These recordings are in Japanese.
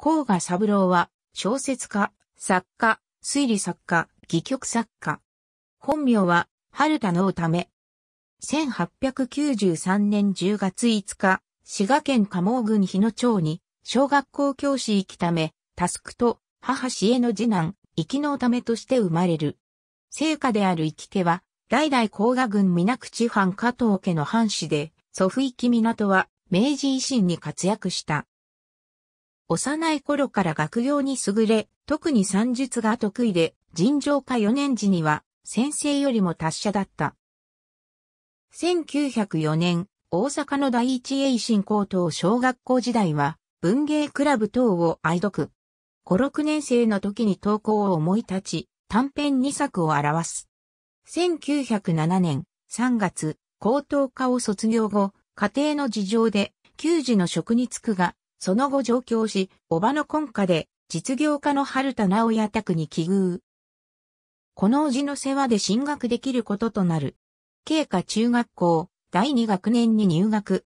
甲賀三郎は、小説家、作家、推理作家、戯曲作家。本名は、春田のため。1893年10月5日、滋賀県加茂郡日野町に、小学校教師生きため、タスクと母死への次男、生きのためとして生まれる。聖家である生き家は、代々甲賀郡皆口藩加藤家の藩士で、祖父生き港は明治維新に活躍した。幼い頃から学業に優れ、特に算術が得意で、尋常科4年時には、先生よりも達者だった。1904年、大阪の第一栄新高等小学校時代は、文芸クラブ等を愛読。5、6年生の時に投稿を思い立ち、短編2作を表す。1907年3月、高等科を卒業後、家庭の事情で、給仕の職に就くが、その後上京し、叔母の婚家で、実業家の春田直也宅に寄遇。この叔父の世話で進学できることとなる。慶華中学校、第二学年に入学。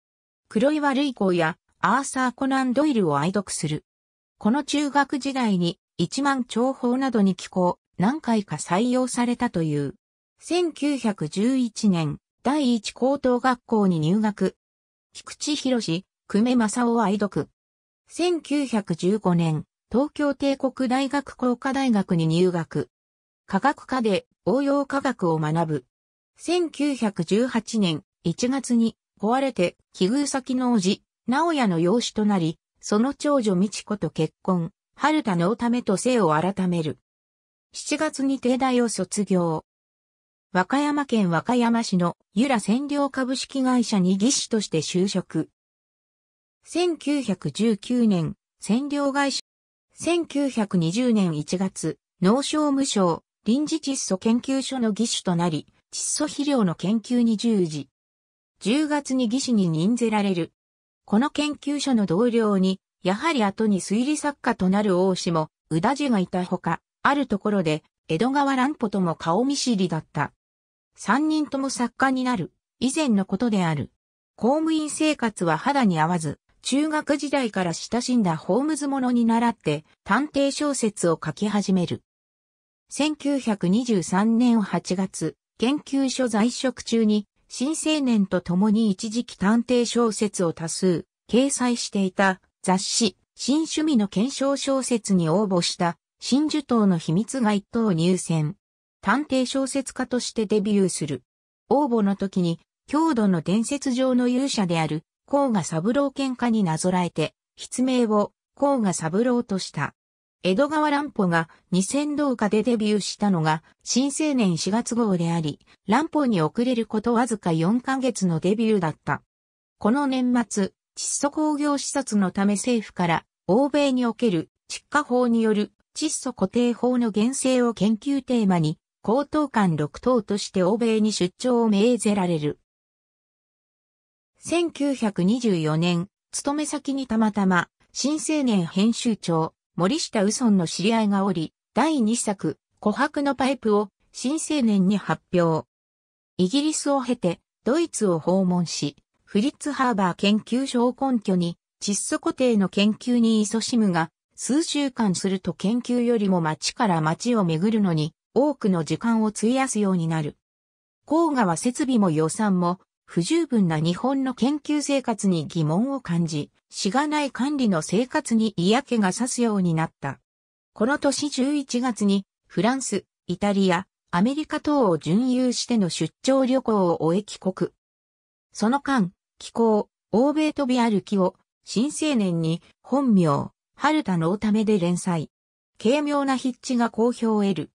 黒岩類校やアーサー・コナン・ドイルを愛読する。この中学時代に一万長方などに寄稿、何回か採用されたという。1911年、第一高等学校に入学。菊池博士、久米正を愛読。1915年、東京帝国大学工科大学に入学。科学科で応用科学を学ぶ。1918年1月に壊れて奇遇先の王子、直也の養子となり、その長女美智子と結婚、春田のためと姓を改める。7月に帝大を卒業。和歌山県和歌山市の由良占領株式会社に技師として就職。1919年、占領外相。1920年1月、農商務省、臨時窒素研究所の技師となり、窒素肥料の研究に従事。10月に技師に任ぜられる。この研究所の同僚に、やはり後に推理作家となる王氏も、宇田寺がいたほか、あるところで、江戸川乱歩とも顔見知りだった。三人とも作家になる、以前のことである。公務員生活は肌に合わず、中学時代から親しんだホームズものに習って探偵小説を書き始める。1923年8月、研究所在職中に新青年と共に一時期探偵小説を多数掲載していた雑誌新趣味の検証小説に応募した新受島の秘密が一等入選。探偵小説家としてデビューする。応募の時に、郷土の伝説上の勇者である甲賀三郎喧嘩になぞらえて、筆名を甲賀三郎とした。江戸川乱歩が2000動画でデビューしたのが新青年4月号であり、乱歩に遅れることわずか4ヶ月のデビューだった。この年末、窒素工業視察のため政府から欧米における窒化法による窒素固定法の厳正を研究テーマに、高等官6等として欧米に出張を命ぜられる。1924年、勤め先にたまたま、新青年編集長、森下宇村の知り合いがおり、第2作、琥珀のパイプを新青年に発表。イギリスを経て、ドイツを訪問し、フリッツ・ハーバー研究所を根拠に、窒素固定の研究に勤しむが、数週間すると研究よりも町から町を巡るのに、多くの時間を費やすようになる。工画は設備も予算も、不十分な日本の研究生活に疑問を感じ、しがない管理の生活に嫌気がさすようになった。この年11月に、フランス、イタリア、アメリカ等を準遊しての出張旅行を終え帰国。その間、気候、欧米飛び歩きを、新青年に、本名、春田のおためで連載。軽妙な筆致が好評を得る。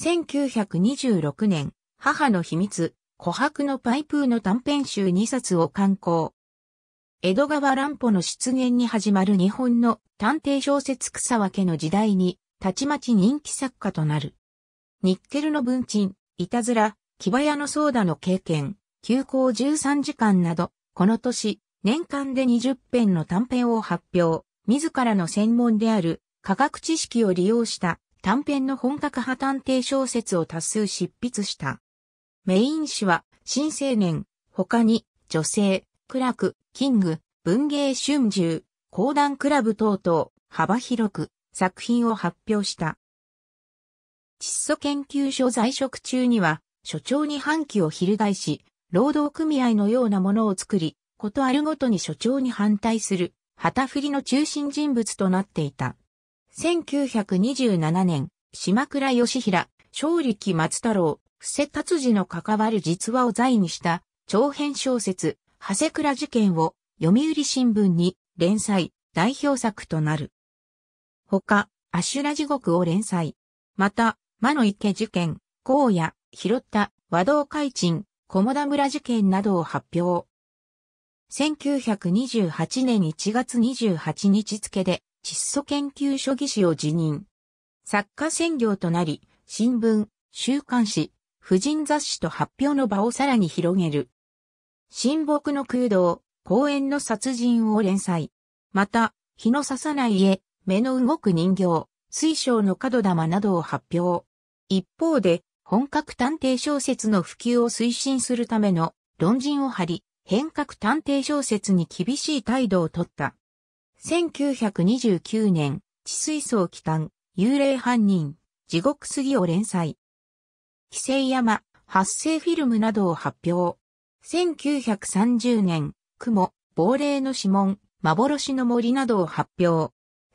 1926年、母の秘密、琥珀のパイプーの短編集2冊を刊行。江戸川乱歩の出現に始まる日本の探偵小説草分けの時代に、たちまち人気作家となる。ニッケルの文鎮、いたずら、木早のソーダの経験、休校13時間など、この年、年間で20編の短編を発表、自らの専門である科学知識を利用した短編の本格派探偵小説を多数執筆した。メイン誌は、新青年、他に、女性、クラク、キング、文芸春秋、講談クラブ等々、幅広く、作品を発表した。窒素研究所在職中には、所長に反旗を翻し、労働組合のようなものを作り、ことあるごとに所長に反対する、旗振りの中心人物となっていた。1927年、島倉義平、正力松太郎、伏せ達治の関わる実話を罪にした長編小説、長谷倉事件を読売新聞に連載、代表作となる。他、アシュラ地獄を連載。また、魔の池事件、荒野、拾った、和道海鎮、駒田村事件などを発表。1928年1月28日付で、窒素研究所技師を辞任。作家専業となり、新聞、週刊誌、婦人雑誌と発表の場をさらに広げる。親睦の空洞、公園の殺人を連載。また、日の刺さない家、目の動く人形、水晶の角玉などを発表。一方で、本格探偵小説の普及を推進するための論陣を張り、変革探偵小説に厳しい態度をとった。1929年、地水槽期間幽霊犯人、地獄杉を連載。規制山、発生フィルムなどを発表。1930年、雲、亡霊の指紋、幻の森などを発表。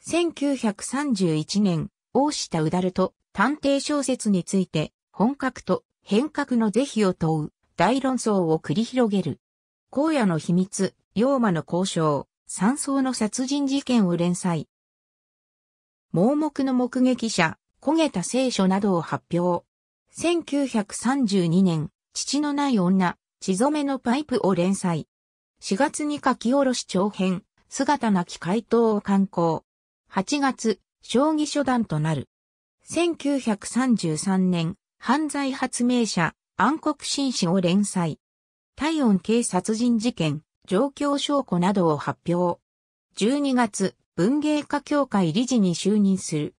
1931年、大下うだると探偵小説について、本格と変革の是非を問う大論争を繰り広げる。荒野の秘密、妖魔の交渉、山荘の殺人事件を連載。盲目の目撃者、焦げた聖書などを発表。1932年、父のない女、血染めのパイプを連載。4月に書き下ろし長編、姿なき回答を刊行。8月、将棋初段となる。1933年、犯罪発明者、暗黒紳士を連載。体温計殺人事件、状況証拠などを発表。12月、文芸家協会理事に就任する。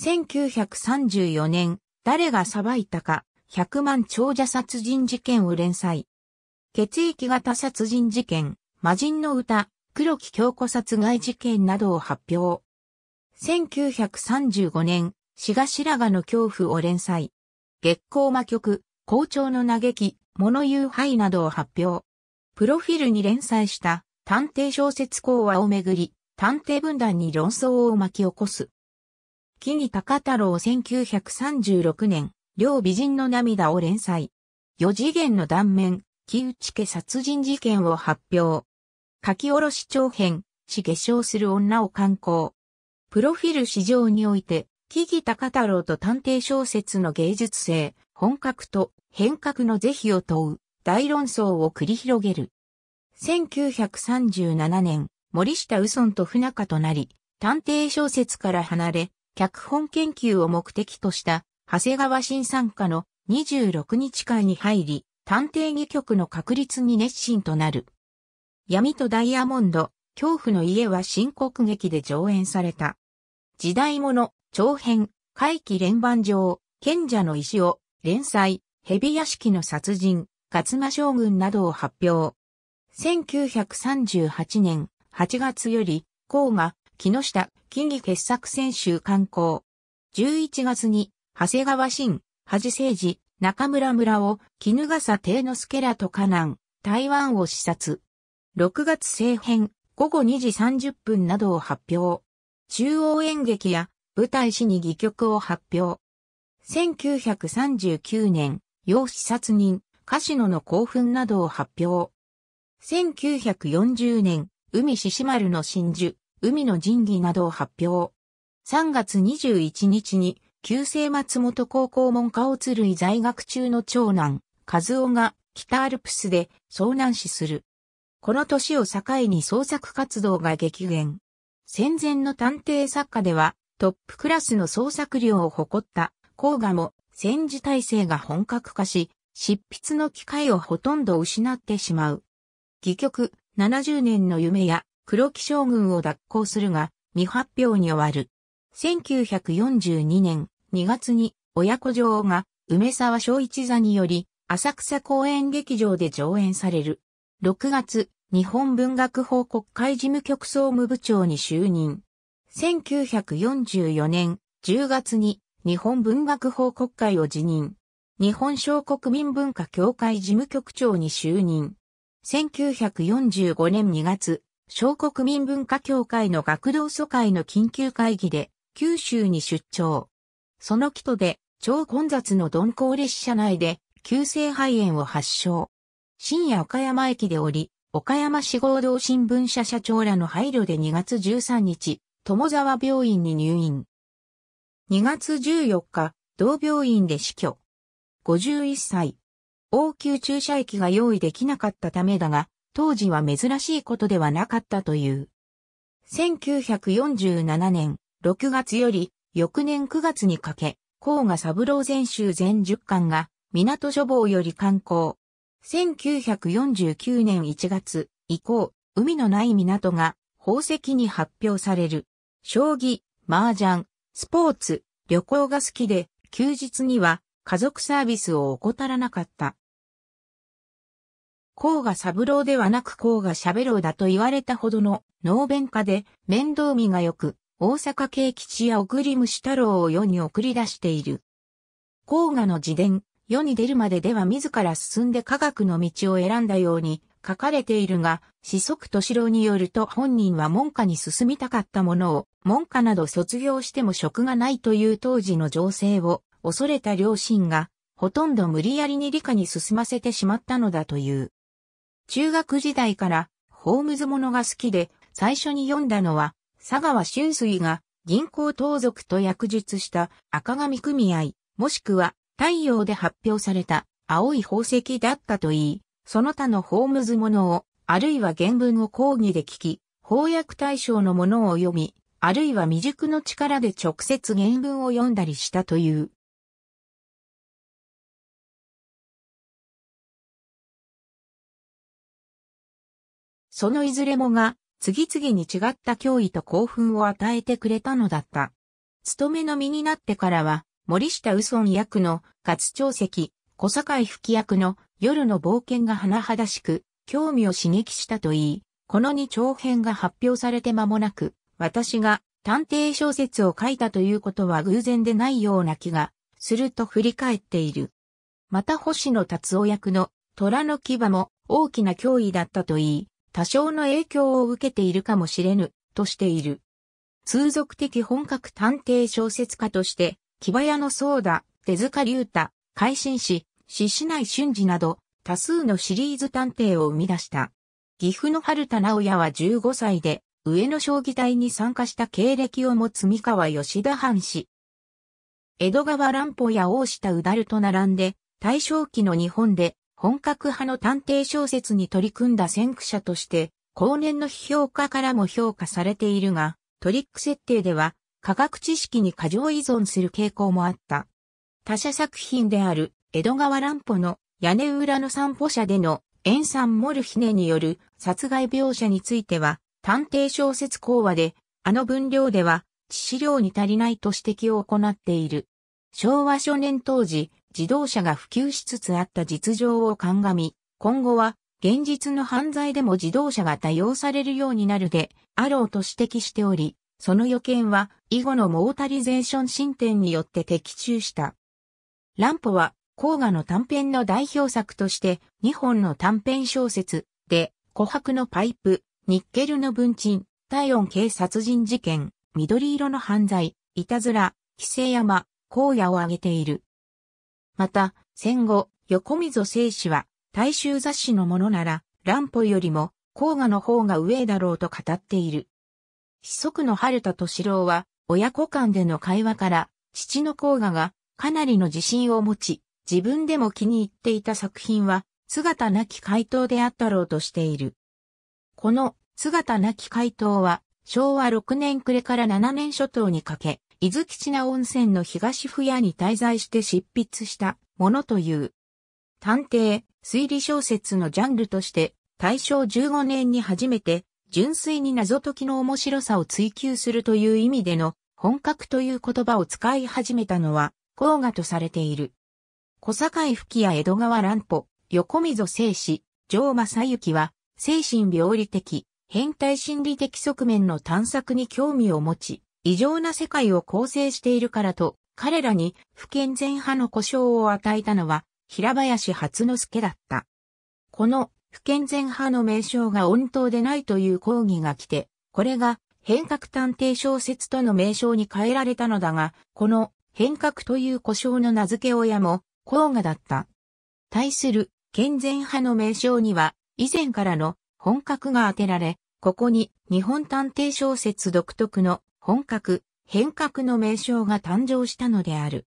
1934年、誰が裁いたか、百万長者殺人事件を連載。血液型殺人事件、魔人の歌、黒木京子殺害事件などを発表。1935年、志賀白髪の恐怖を連載。月光魔曲、校長の嘆き、物言う灰などを発表。プロフィルに連載した探偵小説講話をめぐり、探偵分断に論争を巻き起こす。木木高太郎1936年、両美人の涙を連載。四次元の断面、木内家殺人事件を発表。書き下ろし長編、死化粧する女を刊行。プロフィル史上において、木木高太郎と探偵小説の芸術性、本格と変革の是非を問う大論争を繰り広げる。1937年、森下右村と不仲となり、探偵小説から離れ、脚本研究を目的とした、長谷川新参加の26日会に入り、探偵儀局の確立に熱心となる。闇とダイヤモンド、恐怖の家は新国劇で上演された。時代物、長編、怪奇連番上、賢者の石を、連載、蛇屋敷の殺人、勝間将軍などを発表。1938年8月より、甲賀、木下、金木傑作選手観光。11月に、長谷川新、恥政治、中村村を、絹笠定之助らと河南、台湾を視察。6月政編、午後2時30分などを発表。中央演劇や舞台史に戯曲を発表。1939年、要視察人、カシノの興奮などを発表。1940年、海獅子丸の真珠、海の神器などを発表。3月21日に、旧制松本高校門下を鶴居在学中の長男、和夫が北アルプスで遭難死する。この年を境に創作活動が激減。戦前の探偵作家ではトップクラスの創作量を誇った甲賀も戦時体制が本格化し、執筆の機会をほとんど失ってしまう。戯曲70年の夢や黒木将軍を脱行するが、未発表に終わる。1942年2月に親子女王が梅沢昭一座により浅草公演劇場で上演される。6月、日本文学法国会事務局総務部長に就任。1944年10月に日本文学法国会を辞任。日本小国民文化協会事務局長に就任。1945年2月、小国民文化協会の学童疎開の緊急会議で、九州に出張。その帰途で、超混雑の鈍行列車内で、急性肺炎を発症。深夜岡山駅で降り、岡山市合同新聞社社長らの配慮で2月13日、友沢病院に入院。2月14日、同病院で死去。51歳。応急注射液が用意できなかったためだが、当時は珍しいことではなかったという。1947年6月より翌年9月にかけ、甲賀三郎全集全10巻が港書房より観光。1949年1月以降、海のない港が宝石に発表される。将棋、麻雀、スポーツ、旅行が好きで、休日には家族サービスを怠らなかった。甲賀三郎ではなく甲賀喋郎だと言われたほどの、能弁家で、面倒見が良く、大阪慶吉や送り虫太郎を世に送り出している。甲賀の自伝、世に出るまででは自ら進んで科学の道を選んだように書かれているが、四足敏郎によると本人は門下に進みたかったものを、門下など卒業しても職がないという当時の情勢を恐れた両親が、ほとんど無理やりに理科に進ませてしまったのだという。中学時代からホームズものが好きで、最初に読んだのは、佐川春水が銀行盗賊と訳述した赤髪組合、もしくは太陽で発表された青い宝石だったといい、その他のホームズものを、あるいは原文を講義で聞き、翻訳対象のものを読み、あるいは未熟の力で直接原文を読んだりしたというそのいずれもが、次々に違った脅威と興奮を与えてくれたのだった。勤めの身になってからは、森下右村役の活長石、小堺吹役の夜の冒険が甚だしく、興味を刺激したといい、この2長編が発表されて間もなく、私が探偵小説を書いたということは偶然でないような気がすると振り返っている。また星野達夫役の虎の牙も大きな脅威だったといい、多少の影響を受けているかもしれぬ、としている。通俗的本格探偵小説家として、木早のソ田、手塚隆太、海進士、獅子内俊二など、多数のシリーズ探偵を生み出した。岐阜の春田直也は15歳で、上野将棋隊に参加した経歴を持つ三河吉田藩士。江戸川乱歩や大下うだると並んで、大正期の日本で本格派の探偵小説に取り組んだ先駆者として、後年の批評家からも評価されているが、トリック設定では、科学知識に過剰依存する傾向もあった。他社作品である、江戸川乱歩の屋根裏の散歩者での、塩酸モルヒネによる殺害描写については、探偵小説講話で、あの分量では、致死量に足りないと指摘を行っている。昭和初年当時、自動車が普及しつつあった実情を鑑み、今後は現実の犯罪でも自動車が多用されるようになるであろうと指摘しており、その予見は以後のモータリゼーション進展によって的中した。乱歩は、黄河の短編の代表作として、2本の短編小説で、琥珀のパイプ、ニッケルの文鎮、体温系殺人事件、緑色の犯罪、いたずら、規制山、荒野を挙げている。また、戦後、横溝正史は、大衆雑誌のものなら、乱歩よりも、黄河の方が上だろうと語っている。子息の春田敏郎は、親子間での会話から、父の黄河が、かなりの自信を持ち、自分でも気に入っていた作品は、姿なき回答であったろうとしている。この、姿なき回答は、昭和6年暮れから7年初頭にかけ、伊豆吉名温泉の東府屋に滞在して執筆したものという。探偵、推理小説のジャンルとして、大正15年に初めて、純粋に謎解きの面白さを追求するという意味での本格という言葉を使い始めたのは、黄河とされている。小堺吹きや江戸川乱歩、横溝正史、城正幸は、精神病理的、変態心理的側面の探索に興味を持ち、異常な世界を構成しているからと、彼らに不健全派の故障を与えたのは、平林初之助だった。この不健全派の名称が温当でないという抗議が来て、これが変革探偵小説との名称に変えられたのだが、この変革という故障の名付け親も、黄河だった。対する健全派の名称には、以前からの本格が当てられ、ここに日本探偵小説独特の本格、変革の名称が誕生したのである。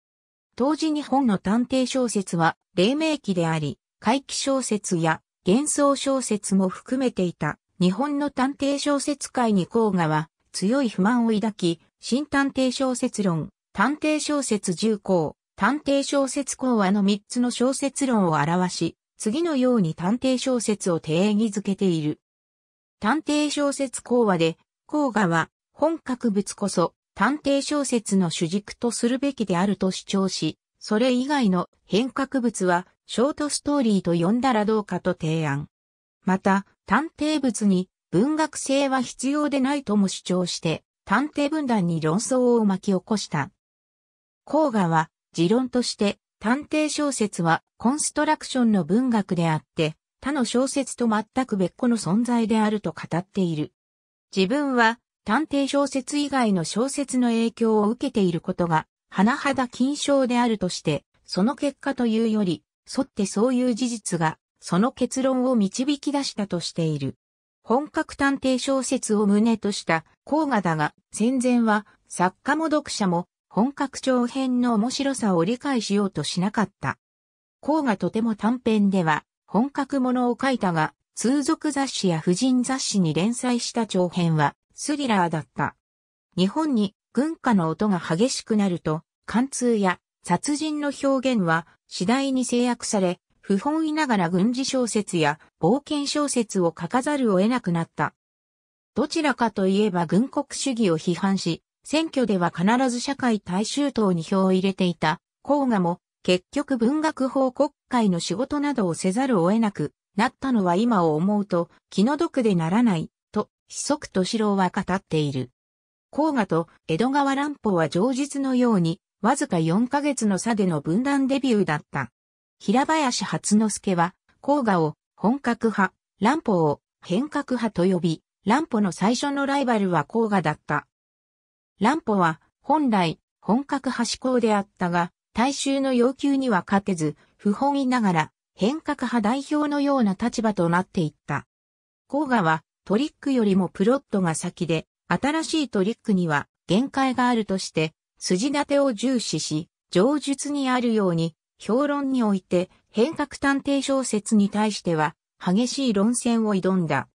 当時日本の探偵小説は黎明期であり、怪奇小説や幻想小説も含めていた日本の探偵小説界に甲賀は強い不満を抱き、新探偵小説論、探偵小説重工、探偵小説講話の3つの小説論を表し、次のように探偵小説を定義づけている。探偵小説講話で、講賀は本格物こそ探偵小説の主軸とするべきであると主張し、それ以外の変革物はショートストーリーと呼んだらどうかと提案。また、探偵物に文学性は必要でないとも主張して、探偵分断に論争を巻き起こした。甲賀は、持論として、探偵小説はコンストラクションの文学であって、他の小説と全く別個の存在であると語っている。自分は探偵小説以外の小説の影響を受けていることが、甚だ金賞であるとして、その結果というより、沿ってそういう事実が、その結論を導き出したとしている。本格探偵小説を旨とした甲賀だが、戦前は作家も読者も本格長編の面白さを理解しようとしなかった。甲賀とても短編では本格ものを書いたが、通俗雑誌や婦人雑誌に連載した長編はスリラーだった。日本に軍歌の音が激しくなると、貫通や殺人の表現は次第に制約され、不本意ながら軍事小説や冒険小説を書かざるを得なくなった。どちらかといえば軍国主義を批判し、選挙では必ず社会大衆党に票を入れていた、甲賀も結局文学法国会の仕事などをせざるを得なくなったのは今を思うと気の毒でならない足敏郎は語っている。黄河と江戸川乱歩は上実のように、わずか4ヶ月の差での分断デビューだった。平林初之助は、黄河を本格派、乱歩を変革派と呼び、乱歩の最初のライバルは黄河だった。乱歩は本来本格派志向であったが、大衆の要求には勝てず、不本意ながら変革派代表のような立場となっていった。黄河はトリックよりもプロットが先で、新しいトリックには限界があるとして、筋立てを重視し、上述にあるように、評論において変革探偵小説に対しては、激しい論戦を挑んだ。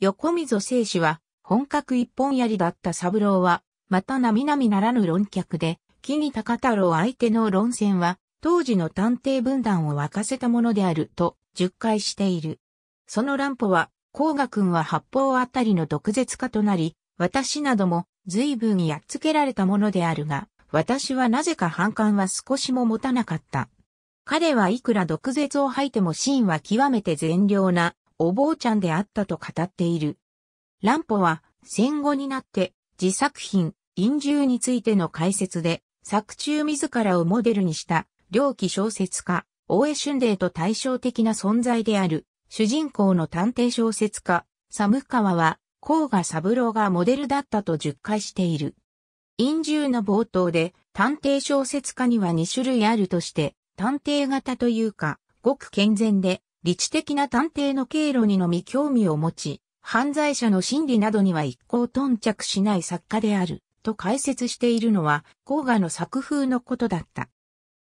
横溝正史は、本格一本槍だった三郎は、また並々ならぬ論客で、木に高太郎相手の論戦は、当時の探偵分断を沸かせたものであると、述回している。その乱歩は、甲賀君は八方あたりの毒舌家となり、私なども随分やっつけられたものであるが、私はなぜか反感は少しも持たなかった。彼はいくら毒舌を吐いても真は極めて善良なお坊ちゃんであったと語っている。乱歩は戦後になって自作品、陰獣についての解説で作中自らをモデルにした猟奇小説家、大江春麗と対照的な存在である主人公の探偵小説家、サムカワは、甲賀三郎がモデルだったと述懐している。陰獣の冒頭で、探偵小説家には2種類あるとして、探偵型というか、ごく健全で、理知的な探偵の経路にのみ興味を持ち、犯罪者の心理などには一向頓着しない作家である、と解説しているのは、甲賀の作風のことだった。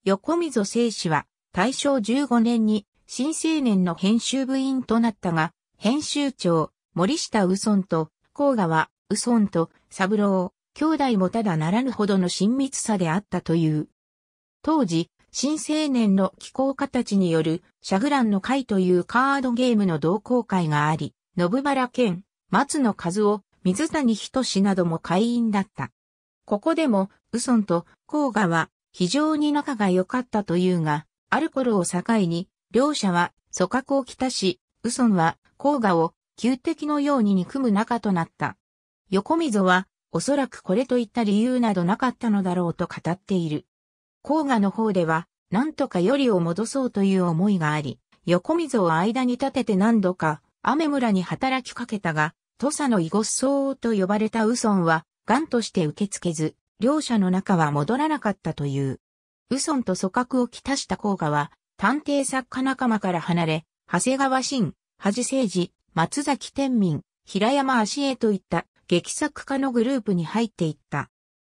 横溝正史は、大正15年に新青年の編集部員となったが、編集長、森下右村と、甲川、右村と、三郎、兄弟もただならぬほどの親密さであったという。当時、新青年の気候家たちによる、シャフランの会というカードゲームの同好会があり、信原健、松野和夫、水谷仁志なども会員だった。ここでも、右村と甲賀は非常に仲が良かったというが、ある頃を境に、両者は、祖格をきたし、ウソンは、黄河を、旧敵のように憎む仲となった。横溝は、おそらくこれといった理由などなかったのだろうと語っている。黄河の方では、なんとかよりを戻そうという思いがあり、横溝を間に立てて何度か、雨村に働きかけたが、土佐の囲碁僧と呼ばれたウソンは、癌として受け付けず、両者の中は戻らなかったという。ウソンと組閣をきたした黄河は、探偵作家仲間から離れ、長谷川慎、恥政治、松崎天民、平山足江といった劇作家のグループに入っていった。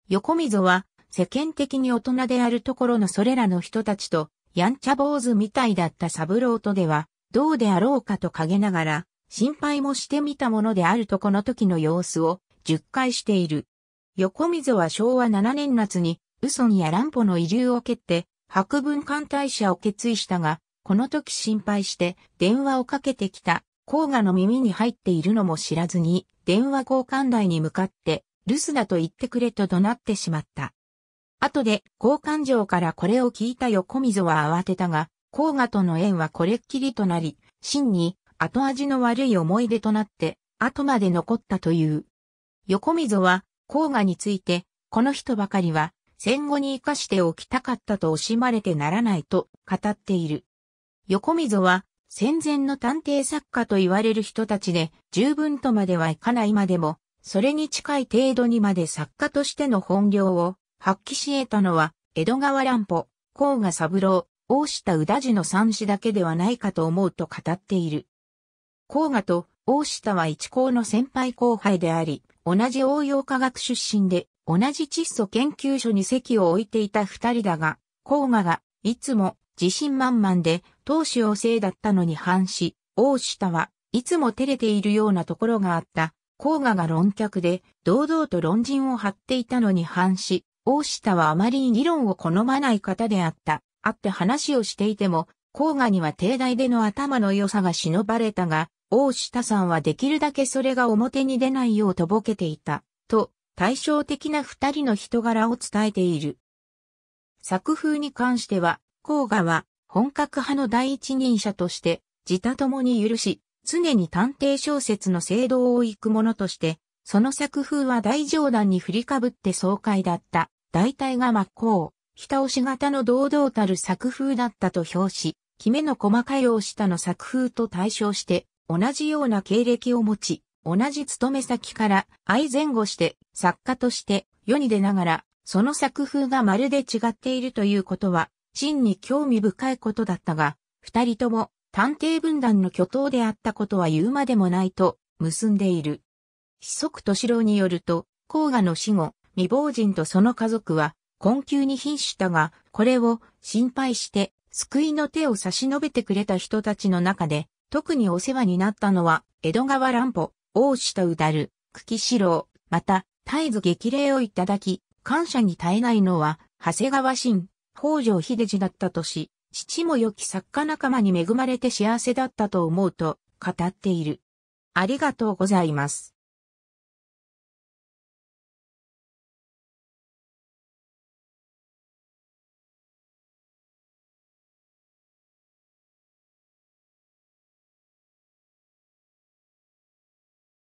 横溝は世間的に大人であるところのそれらの人たちと、やんちゃ坊主みたいだったサブローとでは、どうであろうかと陰ながら、心配もしてみたものであるとこの時の様子を、10回している。横溝は昭和7年夏に、嘘にや乱歩の移留を蹴って、博文艦隊者を決意したが、この時心配して電話をかけてきた、甲賀の耳に入っているのも知らずに、電話交換台に向かって、留守だと言ってくれと怒鳴ってしまった。後で、交換場からこれを聞いた横溝は慌てたが、甲賀との縁はこれっきりとなり、真に後味の悪い思い出となって、後まで残ったという。横溝は、甲賀について、この人ばかりは、戦後に生かしておきたかったと惜しまれてならないと語っている。横溝は戦前の探偵作家と言われる人たちで十分とまではいかないまでも、それに近い程度にまで作家としての本業を発揮し得たのは、江戸川乱歩、甲賀三郎、大下宇田寺の三子だけではないかと思うと語っている。甲賀と大下は一高の先輩後輩であり、同じ応用科学出身で、同じ窒素研究所に席を置いていた二人だが、黄河がいつも自信満々で当主をいだったのに反し、王下はいつも照れているようなところがあった。黄河が論客で堂々と論陣を張っていたのに反し、王下はあまりに議論を好まない方であった。あって話をしていても、黄河には帝大での頭の良さが忍ばれたが、王下さんはできるだけそれが表に出ないようとぼけていた。と、対照的な二人の人柄を伝えている。作風に関しては、甲賀は本格派の第一人者として、自他共に許し、常に探偵小説の聖堂を行く者として、その作風は大冗談に振りかぶって爽快だった。大体が真っ向、北押し型の堂々たる作風だったと評し、キメの細かいをたの作風と対照して、同じような経歴を持ち、同じ勤め先から愛前後して作家として世に出ながら、その作風がまるで違っているということは、真に興味深いことだったが、二人とも探偵分断の巨頭であったことは言うまでもないと結んでいる。子足敏郎によると、甲賀の死後、未亡人とその家族は困窮に瀕したが、これを心配して救いの手を差し伸べてくれた人たちの中で、特にお世話になったのは江戸川乱歩、王下うだる、久喜四郎、また、絶えず激励をいただき、感謝に絶えないのは、長谷川新、北条秀次だったとし、父も良き作家仲間に恵まれて幸せだったと思うと語っている。ありがとうございます。